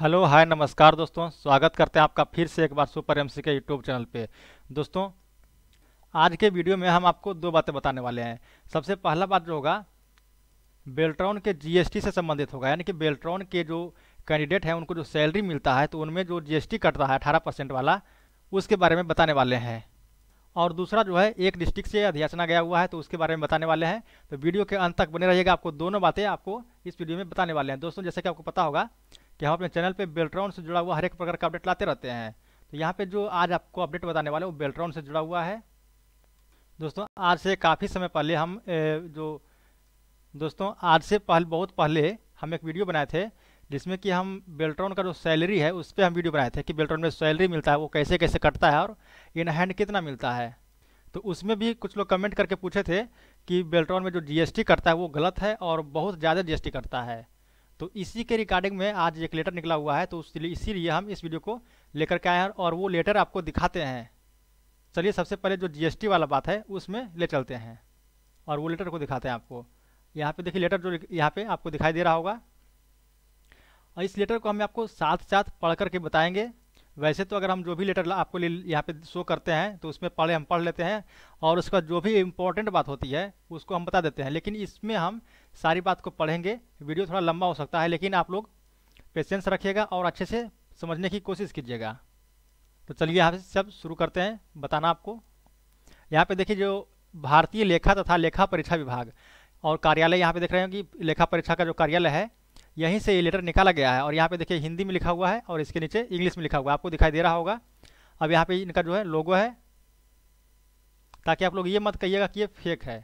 hello hi नमस्कार दोस्तों स्वागत करते हैं आपका फिर से एक बार सुपर एमसी के यूट्यूब चैनल पे दोस्तों आज के वीडियो में हम आपको दो बातें बताने वाले हैं सबसे पहला बात जो होगा बेल्ट्रॉन के जीएसटी से संबंधित होगा यानी कि बेल्ट्रॉन के जो कैंडिडेट हैं उनको जो सैलरी मिलता है तो उनमें जो जी कट कटता है अठारह परसेंट वाला उसके बारे में बताने वाले हैं और दूसरा जो है एक डिस्ट्रिक्ट से अध्याचना गया हुआ है तो उसके बारे में बताने वाले हैं तो वीडियो के अंत तक बने रहिएगा आपको दोनों बातें आपको इस वीडियो में बताने वाले हैं दोस्तों जैसे कि आपको पता होगा कि हम अपने चैनल पे बेल्ट्रॉन से जुड़ा हुआ हर एक प्रकार का अपडेट लाते रहते हैं तो यहाँ पे जो आज आपको अपडेट बताने वाले वो बेल्ट्रॉन से जुड़ा हुआ है दोस्तों आज से काफ़ी समय पहले हम जो दोस्तों आज से पहले बहुत पहले हम एक वीडियो बनाए थे जिसमें कि हम बेल्ट्रॉन का जो सैलरी है उस पर हम वीडियो बनाए थे कि बेल्ट्रॉन में सैलरी मिलता है वो कैसे कैसे कटता है और इन हैंड कितना मिलता है तो उसमें भी कुछ लोग कमेंट करके पूछे थे कि बेल्ट्रॉन में जो जीएसटी करता है वो गलत है और बहुत ज़्यादा जीएसटी करता है तो इसी के रिगार्डिंग में आज एक लेटर निकला हुआ है तो इसीलिए हम इस वीडियो को लेकर के आए हैं और वो लेटर आपको दिखाते हैं चलिए सबसे पहले जो जीएसटी वाला बात है उसमें ले चलते हैं और वो लेटर को दिखाते हैं आपको यहाँ पे देखिए लेटर जो यहाँ पे आपको दिखाई दे रहा होगा और इस लेटर को हम आपको साथ साथ पढ़ करके बताएंगे वैसे तो अगर हम जो भी लेटर आपको ले यहाँ पे शो करते हैं तो उसमें पढ़े हम पढ़ लेते हैं और उसका जो भी इम्पोर्टेंट बात होती है उसको हम बता देते हैं लेकिन इसमें हम सारी बात को पढ़ेंगे वीडियो थोड़ा लंबा हो सकता है लेकिन आप लोग पेशेंस रखिएगा और अच्छे से समझने की कोशिश कीजिएगा तो चलिए यहाँ से सब शुरू करते हैं बताना आपको यहाँ पर देखिए जो भारतीय लेखा तथा लेखा परीक्षा विभाग और कार्यालय यहाँ पर देख रहे हैं कि लेखा परीक्षा का जो कार्यालय है यहीं से ये लेटर निकाला गया है और यहाँ पे देखिए हिंदी में लिखा हुआ है और इसके नीचे इंग्लिश में लिखा हुआ है आपको दिखाई दे रहा होगा अब यहाँ पे इनका जो है लोगो है ताकि आप लोग ये मत कहिएगा कि ये फेक है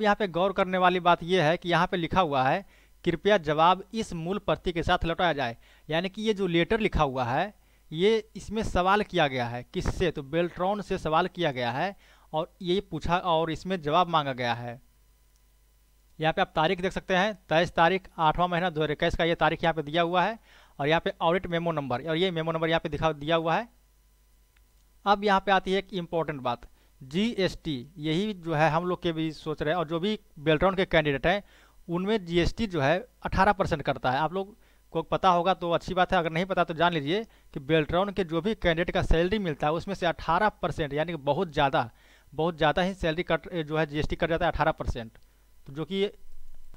यहाँ पे गौर करने वाली बात यह है कि यहाँ पे लिखा हुआ है कृपया जवाब इस मूल प्रति के साथ लौटाया जाए यानी कि ये जो लेटर लिखा हुआ है ये इसमें सवाल किया गया है किससे तो बेल्ट्रॉन से सवाल किया गया है और ये पूछा और इसमें जवाब मांगा गया है यहाँ पे आप तारीख देख सकते हैं तेईस तारीख आठवां महीना दो हज़ार का ये तारीख यहाँ पे दिया हुआ है और यहाँ पे ऑडिट मेमो नंबर और ये मेमो नंबर यहाँ पे दिखा दिया हुआ है अब यहाँ पे आती है एक इम्पॉर्टेंट बात जीएसटी यही जो है हम लोग के भी सोच रहे हैं और जो भी बेल्ट्रॉन के कैंडिडेट हैं उनमें जी जो है अठारह परसेंट करता है आप लोग को पता होगा तो अच्छी बात है अगर नहीं पता तो जान लीजिए कि बेल्ट्रॉन के जो भी कैंडिडेट का सैलरी मिलता है उसमें से अठारह परसेंट यानी कि बहुत ज़्यादा बहुत ज़्यादा ही सैलरी कट जो है जीएसटी कट जाता है अठारह परसेंट जो कि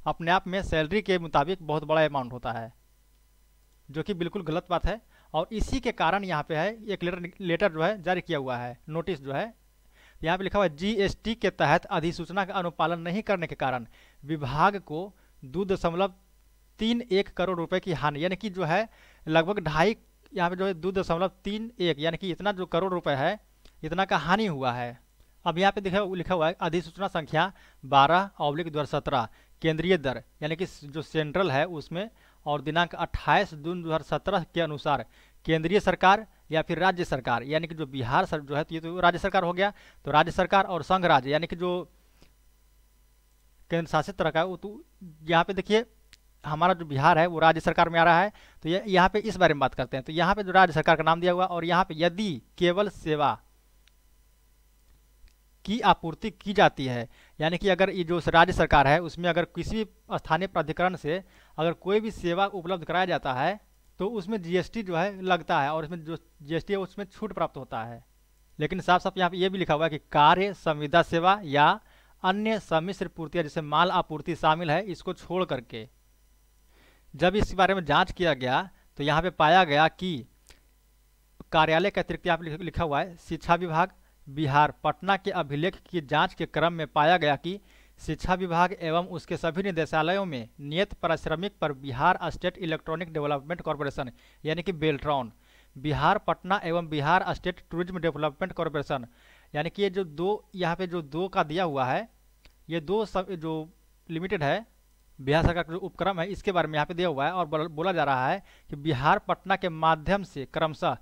अपने आप में सैलरी के मुताबिक बहुत बड़ा अमाउंट होता है जो कि बिल्कुल गलत बात है और इसी के कारण यहाँ पे है एक लेटर लेटर जो है जारी किया हुआ है नोटिस जो है यहाँ पे लिखा हुआ है जीएसटी के तहत अधिसूचना का अनुपालन नहीं करने के कारण विभाग को दो दशमलव तीन एक करोड़ रुपए की हानि यानी कि जो है लगभग ढाई यहाँ पे जो है दो दशमलव तीन एक यानी कि इतना जो करोड़ रुपए है इतना का हानि हुआ है अब यहाँ पे देखा लिखा हुआ है अधिसूचना संख्या बारह ऑब्लिक दो सत्रह केंद्रीय दर यानी कि जो सेंट्रल है उसमें और दिनांक अट्ठाईस जून दो के अनुसार केंद्रीय सरकार या फिर राज्य सरकार यानी कि जो बिहार सर जो है तो ये तो राज्य सरकार हो गया तो राज्य सरकार और संघ राज्य यानी कि जो केंद्र शासित तरह का वो तो यहाँ पे देखिए हमारा जो बिहार है वो राज्य सरकार में आ रहा है तो यह यहाँ पे इस बारे में बात करते हैं तो यहाँ पे जो राज्य सरकार का नाम दिया हुआ और यहाँ पे यदि केवल सेवा की आपूर्ति की जाती है यानी कि अगर ये जो राज्य सरकार है उसमें अगर किसी भी स्थानीय प्राधिकरण से अगर कोई भी सेवा उपलब्ध कराया जाता है तो उसमें जीएसटी जो है लगता है और इसमें जो जीएसटी है उसमें छूट प्राप्त होता है लेकिन साफ साफ यहाँ पर ये भी लिखा हुआ है कि कार्य संविदा सेवा या अन्य सम्मिश्र पूर्तियाँ जैसे माल आपूर्ति शामिल है इसको छोड़ करके जब इसके बारे में जाँच किया गया तो यहाँ पर पाया गया कि कार्यालय के अतिरिक्त यहाँ पर लिखा हुआ है शिक्षा विभाग बिहार पटना के अभिलेख की जांच के क्रम में पाया गया कि शिक्षा विभाग एवं उसके सभी निदेशालयों में नियत पारिश्रमिक पर Bihar state electronic development corporation यानी कि बेल्ट्रॉन बिहार पटना एवं Bihar state tourism development corporation यानी कि ये जो दो यहाँ पे जो दो का दिया हुआ है ये दो सब जो लिमिटेड है बिहार सरकार का जो उपक्रम है इसके बारे में यहाँ पे दिया हुआ है और बोला जा रहा है कि बिहार पटना के माध्यम से क्रमशः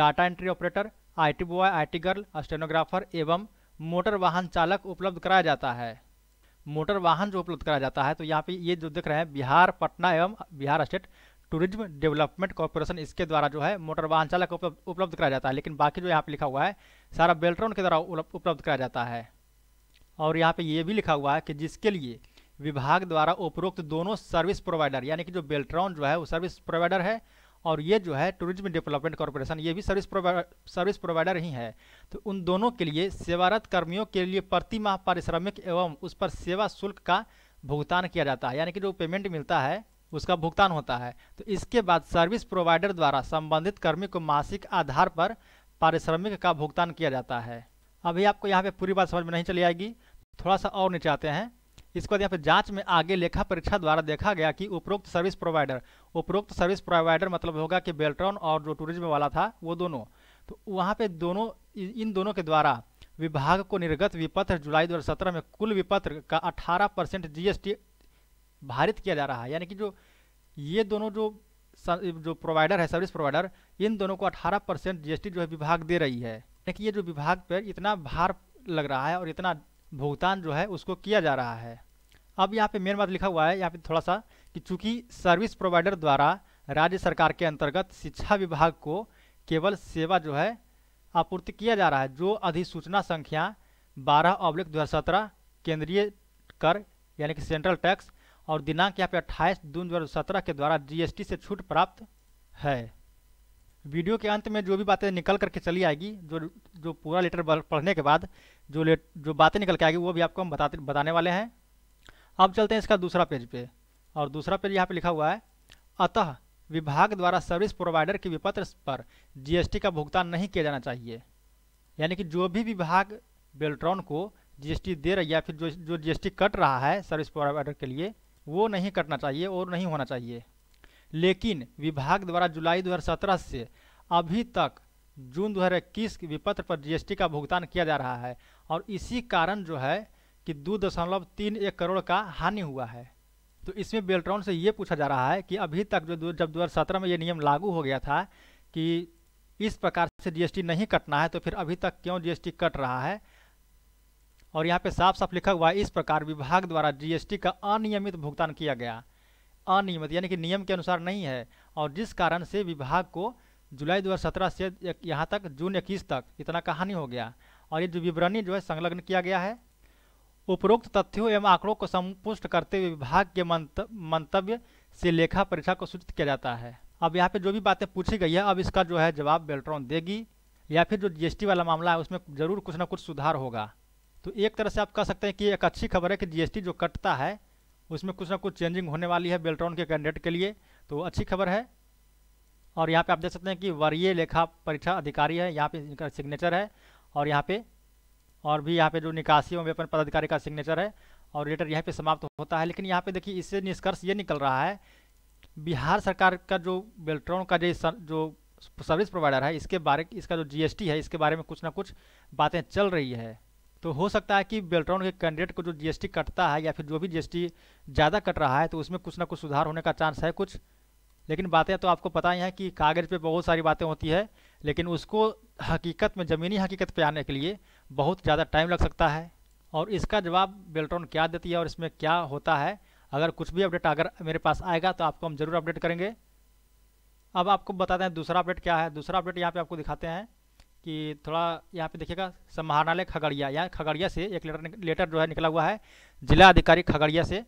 data entry operator IT boy IT girl stenographer एवं मोटर वाहन चालक उपलब्ध कराया जाता है मोटर वाहन जो उपलब्ध कराया जाता है तो यहाँ पे ये जो देख रहे हैं बिहार पटना एवं Bihar state tourism development corporation इसके द्वारा जो है मोटर वाहन चालक उपलब्ध कराया जाता है लेकिन बाकी जो यहाँ पे लिखा हुआ है सारा बेल्ट्रॉन के द्वारा उपलब्ध कराया जाता है और यहाँ पे ये भी लिखा हुआ है कि जिसके लिए विभाग द्वारा उपरोक्त दोनों सर्विस प्रोवाइडर यानी कि जो बेल्ट्रॉन जो है वो सर्विस प्रोवाइडर है और ये जो है टूरिज्म डेवलपमेंट कॉरपोरेशन ये भी सर्विस प्रोवाइडर सर्विस प्रोवाइडर ही है तो उन दोनों के लिए सेवारत कर्मियों के लिए प्रति माह पारिश्रमिक एवं उस पर सेवा शुल्क का भुगतान किया जाता है यानी कि जो पेमेंट मिलता है उसका भुगतान होता है तो इसके बाद सर्विस प्रोवाइडर द्वारा संबंधित कर्मी को मासिक आधार पर पारिश्रमिक का भुगतान किया जाता है अभी आपको यहाँ पे पूरी बात समझ में नहीं चली आएगी थोड़ा सा और नीचे आते हैं इसके बाद यहाँ पे जांच में आगे लेखा परीक्षा द्वारा देखा गया कि उपरोक्त सर्विस प्रोवाइडर उपरोक्त सर्विस प्रोवाइडर मतलब होगा कि बेल्ट्रॉन और जो टूरिज्म वाला था वो दोनों तो वहाँ पे दोनों इन दोनों के द्वारा विभाग को निर्गत विपत्र जुलाई दो में कुल विपत्र का अठारह परसेंट भारित किया जा रहा है यानी कि जो ये दोनों जो जो प्रोवाइडर है सर्विस प्रोवाइडर इन दोनों को अठारह परसेंट जी जो है विभाग दे रही है यानी कि ये जो विभाग पर इतना भार लग रहा है और इतना भुगतान जो है उसको किया जा रहा है अब यहाँ पे मेन बात लिखा हुआ है यहाँ पे थोड़ा सा कि चूंकि सर्विस प्रोवाइडर द्वारा राज्य सरकार के अंतर्गत शिक्षा विभाग को केवल सेवा जो है आपूर्ति किया जा रहा है जो अधिसूचना संख्या बारह अब्लिक दो केंद्रीय कर यानी कि सेंट्रल टैक्स और दिनांक यहाँ पे अट्ठाईस जून दो के द्वारा जीएसटी से छूट प्राप्त है वीडियो के अंत में जो भी बातें निकल करके चली आएगी जो जो पूरा लेटर पढ़ने के बाद जो लेट जो बातें निकल के आएगी वो भी आपको हम बताते बताने वाले हैं अब चलते हैं इसका दूसरा पेज पे और दूसरा पेज यहाँ पे लिखा हुआ है अतः विभाग द्वारा सर्विस प्रोवाइडर के विपत्र पर जी का भुगतान नहीं किया जाना चाहिए यानी कि जो भी विभाग बेल्ट्रॉन को जी दे रही है या फिर जो जो जीएसटी कट रहा है सर्विस प्रोवाइडर के लिए वो नहीं कटना चाहिए और नहीं होना चाहिए लेकिन विभाग द्वारा जुलाई 2017 से अभी तक जून 2021 के विपत्र पर जीएसटी का भुगतान किया जा रहा है और इसी कारण जो है कि दो दशमलव तीन एक करोड़ का हानि हुआ है तो इसमें बेल्ट्रॉन से ये पूछा जा रहा है कि अभी तक जो जब दो में ये नियम लागू हो गया था कि इस प्रकार से जीएसटी नहीं कटना है तो फिर अभी तक क्यों जीएसटी कट रहा है और यहाँ पे साफ साफ लिखा हुआ है इस प्रकार विभाग द्वारा जीएसटी का अनियमित भुगतान किया गया अनियमित यानी कि नियम के अनुसार नहीं है और जिस कारण से विभाग को जुलाई 2017 से यहाँ तक जून इक्कीस तक इतना कहानी हो गया और ये जो विवरणी जो है संलग्न किया गया है उपरोक्त तथ्यों एवं आंकड़ों को संपुष्ट करते हुए विभाग के मंतव्य से लेखा परीक्षा को सूचित किया जाता है अब यहाँ पे जो भी बातें पूछी गई है अब इसका जो है जवाब बेल्ट्रॉन देगी या फिर जो जीएसटी वाला मामला है उसमें ज़रूर कुछ ना कुछ सुधार होगा तो एक तरह से आप कह सकते हैं कि एक अच्छी खबर है कि जीएसटी जो कटता है उसमें कुछ ना कुछ चेंजिंग होने वाली है बेल्ट्रॉन के कैंडिडेट के लिए तो अच्छी खबर है और यहाँ पे आप देख सकते हैं कि वरीय लेखा परीक्षा अधिकारी है यहाँ पे इनका सिग्नेचर है और यहाँ पे और भी यहाँ पे जो निकासी एवं वेपन पदाधिकारी का सिग्नेचर है और लेटर यहाँ पे समाप्त होता है लेकिन यहाँ पे देखिए इससे निष्कर्ष ये निकल रहा है बिहार सरकार का जो बेल्ट्रॉन का जो जो सर्विस प्रोवाइडर है इसके बारे इसका जो जी है इसके बारे में कुछ ना कुछ बातें चल रही है तो हो सकता है कि बेल्ट्रॉन के कैंडिडेट को जो जीएसटी कटता है या फिर जो भी जीएसटी ज़्यादा कट रहा है तो उसमें कुछ ना कुछ सुधार होने का चांस है कुछ लेकिन बातें तो आपको पता ही है कि कागज़ पे बहुत सारी बातें होती है लेकिन उसको हकीकत में ज़मीनी हकीकत पे आने के लिए बहुत ज़्यादा टाइम लग सकता है और इसका जवाब बेल्ट्रॉन क्या देती है और इसमें क्या होता है अगर कुछ भी अपडेट अगर मेरे पास आएगा तो आपको हम ज़रूर अपडेट करेंगे अब आपको बताते हैं दूसरा अपडेट क्या है दूसरा अपडेट यहाँ पर आपको दिखाते हैं कि थोड़ा यहाँ पे देखिएगा समाहरणालय खगड़िया यहाँ खगड़िया से एक लेटर लेटर जो है निकला हुआ है जिला अधिकारी खगड़िया से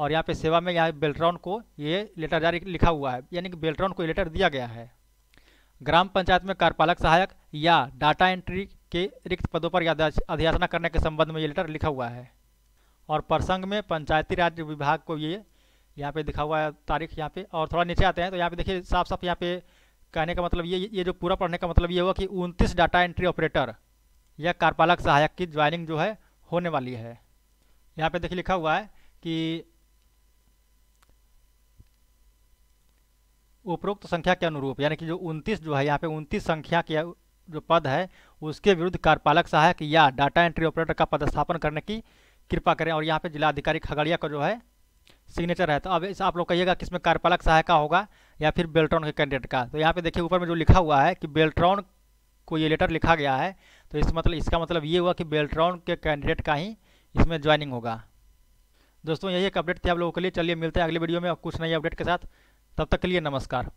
और यहाँ पे सेवा में यहाँ बेल्ट्रॉन को ये लेटर जारी लिखा हुआ है यानी कि बेल्ट्रॉन को लेटर दिया गया है ग्राम पंचायत में कार्यपालक सहायक या डाटा एंट्री के रिक्त पदों पर अध्यासना करने के संबंध में ये लेटर लिखा हुआ है और प्रसंग में पंचायती राज विभाग को ये यहाँ पे दिखा हुआ है तारीख यहाँ पे और थोड़ा नीचे आते हैं तो यहाँ पे देखिए साफ साफ यहाँ पे कहने का मतलब ये ये जो पूरा पढ़ने का मतलब ये हुआ कि उनतीस डाटा एंट्री ऑपरेटर या कार्यपालक सहायक की ज्वाइनिंग जो है होने वाली है यहाँ पे देखिए लिखा हुआ है कि उपरोक्त संख्या के अनुरूप यानी कि जो 29 जो है यहाँ पे 29 संख्या के जो पद है उसके विरुद्ध कार्यपालक सहायक या डाटा एंट्री ऑपरेटर का पदस्थापन करने की कृपा करें और यहाँ पे जिलाधिकारी खगड़िया का जो है सिग्नेचर है तो अब इस आप लोग कहिएगा किसमें कार्यपालक सहायक का होगा या फिर बेल्ट्रॉन के कैंडिडेट का तो यहाँ पे देखिए ऊपर में जो लिखा हुआ है कि बेल्ट्रॉन को ये लेटर लिखा गया है तो इस मतलब इसका मतलब ये हुआ कि बेल्ट्रॉन के कैंडिडेट का ही इसमें ज्वाइनिंग होगा दोस्तों यही एक अपडेट थी आप लोगों के लिए चलिए मिलते हैं अगले वीडियो में और कुछ नई अपडेट के साथ तब तक के लिए नमस्कार